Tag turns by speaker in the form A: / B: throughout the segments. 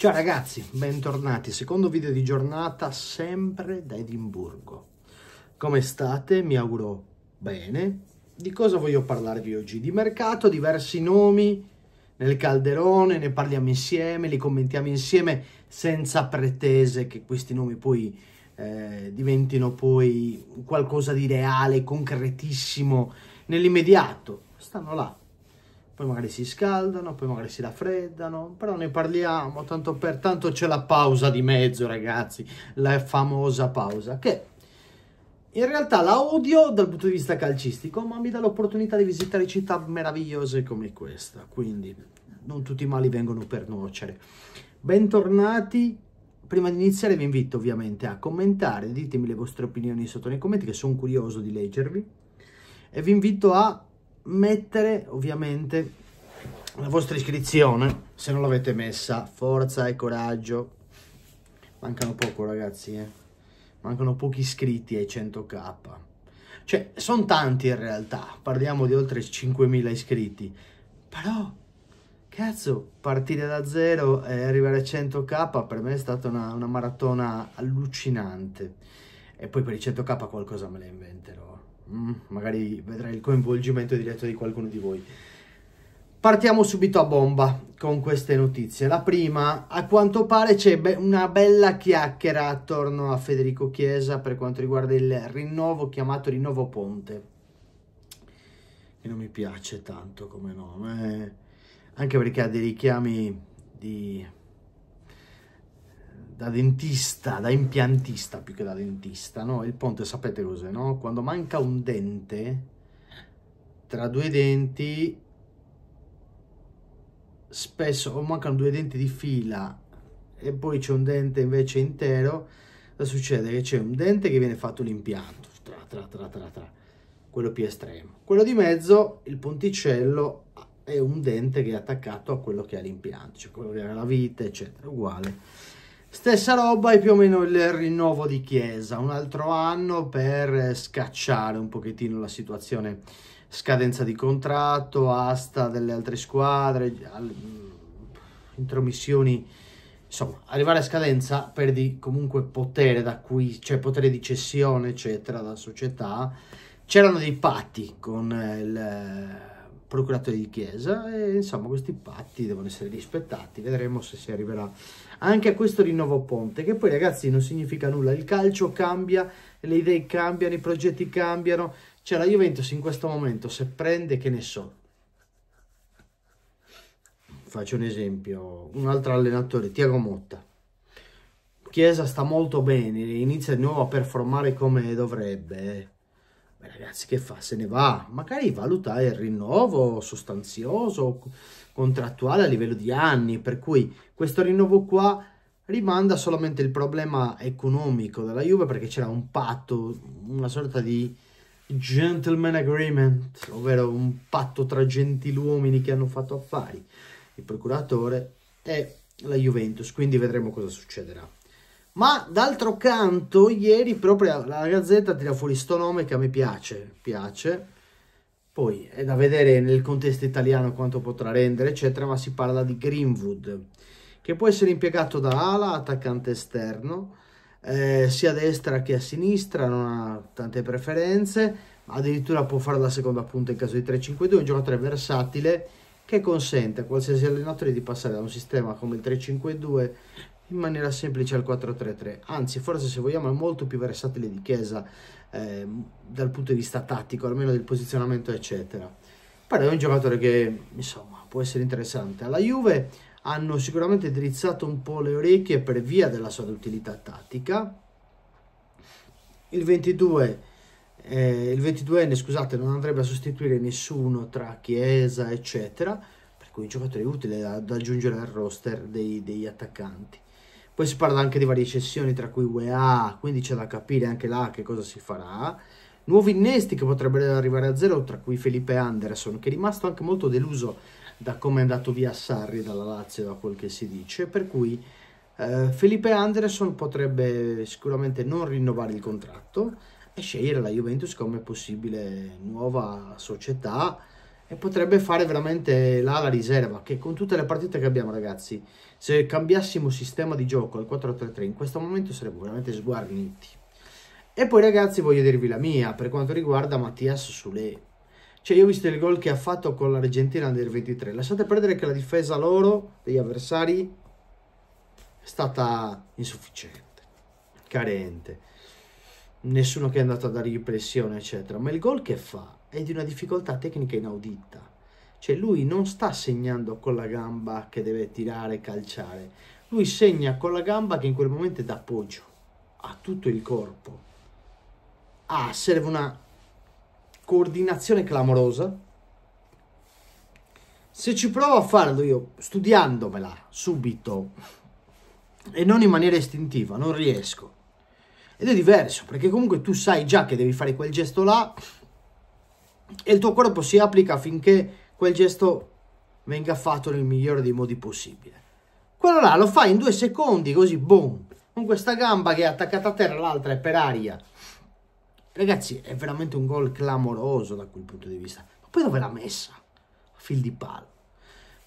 A: Ciao ragazzi, bentornati. Secondo video di giornata sempre da Edimburgo. Come state? Mi auguro bene. Di cosa voglio parlarvi oggi? Di mercato, diversi nomi nel calderone, ne parliamo insieme, li commentiamo insieme senza pretese che questi nomi poi eh, diventino poi qualcosa di reale, concretissimo nell'immediato. Stanno là, poi magari si scaldano, poi magari si raffreddano, però ne parliamo, tanto per tanto c'è la pausa di mezzo ragazzi, la famosa pausa, che in realtà la odio dal punto di vista calcistico, ma mi dà l'opportunità di visitare città meravigliose come questa, quindi non tutti i mali vengono per nuocere. Bentornati prima di iniziare vi invito ovviamente a commentare, ditemi le vostre opinioni sotto nei commenti che sono curioso di leggervi e vi invito a mettere ovviamente la vostra iscrizione se non l'avete messa forza e coraggio mancano poco ragazzi eh? mancano pochi iscritti ai 100k cioè sono tanti in realtà parliamo di oltre 5.000 iscritti però cazzo partire da zero e arrivare a 100k per me è stata una, una maratona allucinante e poi per i 100k qualcosa me la inventerò Mm, magari vedrai il coinvolgimento diretto di qualcuno di voi. Partiamo subito a bomba con queste notizie. La prima, a quanto pare c'è be una bella chiacchiera attorno a Federico Chiesa per quanto riguarda il rinnovo chiamato rinnovo Ponte. E non mi piace tanto come nome, eh. anche perché ha dei richiami di da dentista, da impiantista più che da dentista, no? Il ponte sapete cos'è, no? Quando manca un dente, tra due denti, spesso o mancano due denti di fila e poi c'è un dente invece intero, cosa succede? Che c'è un dente che viene fatto l'impianto, tra tra tra tra tra, quello più estremo. Quello di mezzo, il ponticello, è un dente che è attaccato a quello che ha l'impianto, cioè quello che ha la vita, eccetera, uguale Stessa roba è più o meno il rinnovo di Chiesa, un altro anno per eh, scacciare un pochettino la situazione scadenza di contratto, asta delle altre squadre, mm, intromissioni, insomma, arrivare a scadenza perdi comunque potere da cui, cioè potere di cessione, eccetera, da società. C'erano dei patti con il procuratore di chiesa e insomma questi patti devono essere rispettati vedremo se si arriverà anche a questo rinnovo ponte che poi ragazzi non significa nulla il calcio cambia le idee cambiano i progetti cambiano cioè la Juventus in questo momento se prende che ne so faccio un esempio un altro allenatore Tiago Motta Chiesa sta molto bene inizia di nuovo a performare come dovrebbe eh. Beh, ragazzi, che fa? Se ne va. Magari valuta il rinnovo sostanzioso, contrattuale a livello di anni, per cui questo rinnovo qua rimanda solamente il problema economico della Juve perché c'era un patto, una sorta di gentleman agreement, ovvero un patto tra gentiluomini che hanno fatto affari, il procuratore e la Juventus, quindi vedremo cosa succederà. Ma d'altro canto, ieri proprio la Gazzetta tira fuori sto nome che a me piace, piace. Poi è da vedere nel contesto italiano quanto potrà rendere, eccetera, ma si parla di Greenwood, che può essere impiegato da ala, attaccante esterno, eh, sia a destra che a sinistra, non ha tante preferenze, addirittura può fare la seconda punta in caso di 3-5-2, un giocatore versatile che consente a qualsiasi allenatore di passare da un sistema come il 3-5-2 in maniera semplice al 4-3-3. Anzi, forse se vogliamo è molto più versatile di Chiesa eh, dal punto di vista tattico, almeno del posizionamento, eccetera. Però è un giocatore che, insomma, può essere interessante. Alla Juve hanno sicuramente drizzato un po' le orecchie per via della sua utilità tattica. Il 22 eh, il 22enne scusate non andrebbe a sostituire nessuno tra Chiesa eccetera per cui un giocatore utile da, da aggiungere al roster dei, degli attaccanti poi si parla anche di varie cessioni, tra cui UEA, quindi c'è da capire anche là che cosa si farà. Nuovi innesti che potrebbero arrivare a zero, tra cui Felipe Anderson, che è rimasto anche molto deluso da come è andato via Sarri dalla Lazio, da quel che si dice, per cui eh, Felipe Anderson potrebbe sicuramente non rinnovare il contratto e scegliere la Juventus come possibile nuova società e potrebbe fare veramente l'ala riserva, che con tutte le partite che abbiamo ragazzi, se cambiassimo sistema di gioco al 4-3-3 in questo momento saremmo veramente sguarniti. E poi ragazzi voglio dirvi la mia per quanto riguarda Mattias Sule. Cioè io ho visto il gol che ha fatto con l'Argentina del 23, lasciate perdere che la difesa loro, degli avversari, è stata insufficiente, carente nessuno che è andato a dargli pressione, eccetera. Ma il gol che fa è di una difficoltà tecnica inaudita. Cioè lui non sta segnando con la gamba che deve tirare, calciare. Lui segna con la gamba che in quel momento è d'appoggio a tutto il corpo. Ah, serve una coordinazione clamorosa. Se ci provo a farlo io, studiandomela subito e non in maniera istintiva, non riesco ed è diverso, perché comunque tu sai già che devi fare quel gesto là e il tuo corpo si applica affinché quel gesto venga fatto nel migliore dei modi possibile. Quello là lo fai in due secondi, così boom, con questa gamba che è attaccata a terra, l'altra è per aria. Ragazzi, è veramente un gol clamoroso da quel punto di vista. Ma poi dove l'ha messa? A Fil di palla.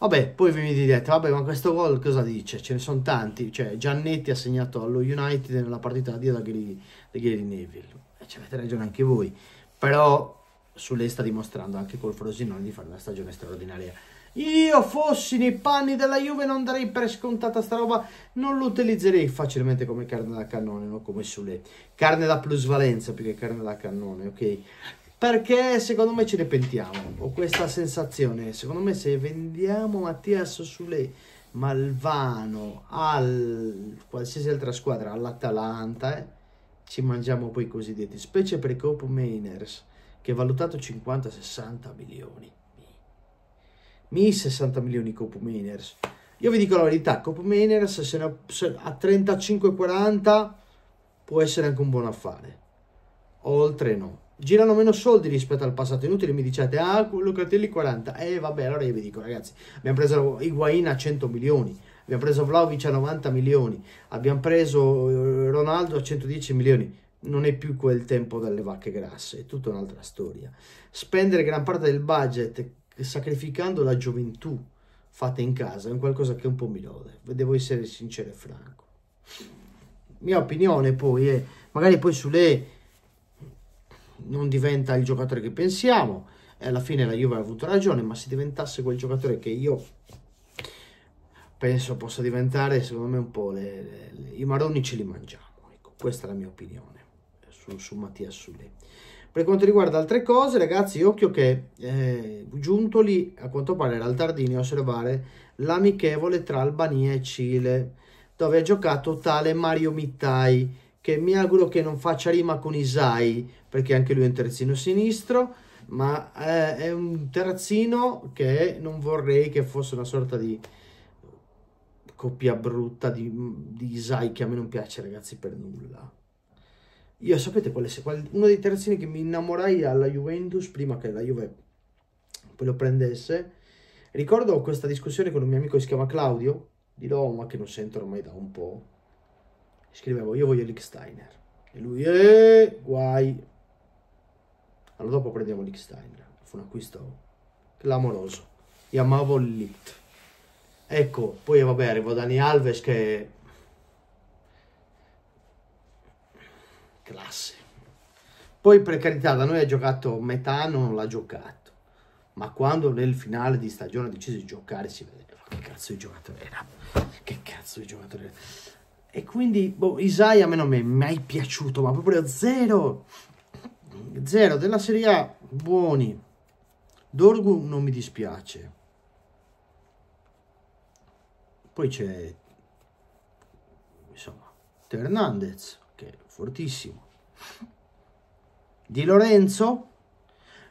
A: Vabbè, poi vi mi direte, vabbè, ma questo gol cosa dice? Ce ne sono tanti, cioè Giannetti ha segnato allo United nella partita di Dio Gary, Neville, e eh, ci avete ragione anche voi, però Sule sta dimostrando anche col Frosinone di fare una stagione straordinaria. Io fossi nei panni della Juve non darei per scontata sta roba, non lo utilizzerei facilmente come carne da cannone, no? come sulle Carne da plusvalenza più che carne da cannone, ok? perché secondo me ci repentiamo. Ho questa sensazione, secondo me se vendiamo Mattias Sule Malvano al qualsiasi altra squadra, all'Atalanta, eh, ci mangiamo poi i cosiddetti, specie per i Cope Mainers, che è valutato 50-60 milioni. Mi 60 milioni Cope Mainers. Io vi dico la verità, Cope Mainers se ne, se, a 35-40 può essere anche un buon affare. Oltre no girano meno soldi rispetto al passato. Inutile mi diciate, ah, Locatelli 40. E eh, vabbè, allora io vi dico, ragazzi, abbiamo preso Higuain a 100 milioni, abbiamo preso Vlaovic a 90 milioni, abbiamo preso eh, Ronaldo a 110 milioni. Non è più quel tempo delle vacche grasse, è tutta un'altra storia. Spendere gran parte del budget sacrificando la gioventù fatta in casa è un qualcosa che un po' mi lode, devo essere sincero e franco. Mia opinione poi è, magari poi sulle non diventa il giocatore che pensiamo e alla fine la Juve ha avuto ragione, ma se diventasse quel giocatore che io penso possa diventare, secondo me un po' le, le, i maroni ce li mangiamo, ecco, questa è la mia opinione su, su Mattia Sule. Per quanto riguarda altre cose, ragazzi, occhio che eh, lì a quanto pare era al Tardini a osservare l'amichevole tra Albania e Cile, dove ha giocato tale Mario Mittai, che mi auguro che non faccia rima con Isai, perché anche lui è un terzino sinistro, ma è, eh, è un terzino che non vorrei che fosse una sorta di coppia brutta di, di Isai che a me non piace ragazzi per nulla. Io sapete quale è uno dei terzini che mi innamorai alla Juventus prima che la Juve poi lo prendesse. Ricordo questa discussione con un mio amico che si chiama Claudio di Roma che non sento ormai da un po' scrivevo io voglio l'Iksteiner e lui eh, guai allora dopo prendiamo l'Iksteiner fu un acquisto clamoroso io amavo l'It ecco poi vabbè arrivò Dani Alves che classe poi per carità da noi ha giocato metà non l'ha giocato ma quando nel finale di stagione ha deciso di giocare si vedeva che cazzo di giocatore era che cazzo di giocatore era e quindi boh, Isaiah a me non mi è mai piaciuto, ma proprio zero. Zero della Serie A, buoni. Dorgu non mi dispiace. Poi c'è, insomma, Hernandez, che è fortissimo. Di Lorenzo,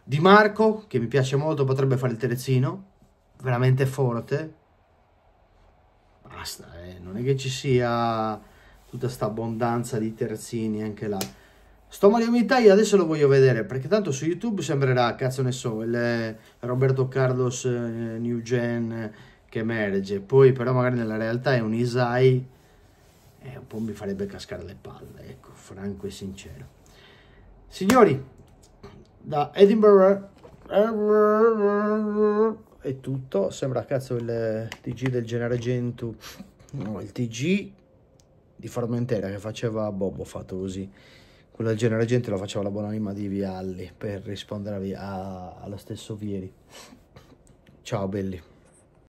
A: Di Marco, che mi piace molto, potrebbe fare il terzino, veramente forte basta, eh. non è che ci sia tutta questa abbondanza di terzini anche là. Sto Mario Mitai adesso lo voglio vedere perché tanto su YouTube sembrerà, cazzo ne so, il eh, Roberto Carlos eh, New Gen eh, che emerge, poi però magari nella realtà è un Isai eh, un po' mi farebbe cascare le palle, ecco, franco e sincero. Signori, da Edinburgh è tutto sembra cazzo il eh, TG del genere Gentu no, il TG di Formentera che faceva Bobo fatto così quello del genere Gentu lo faceva la buona anima di Vialli per rispondere a, a, allo stesso Vieri ciao belli